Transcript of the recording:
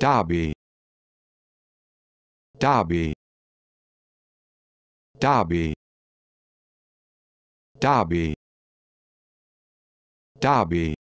Dobby Dobby Dobby Dobby Derby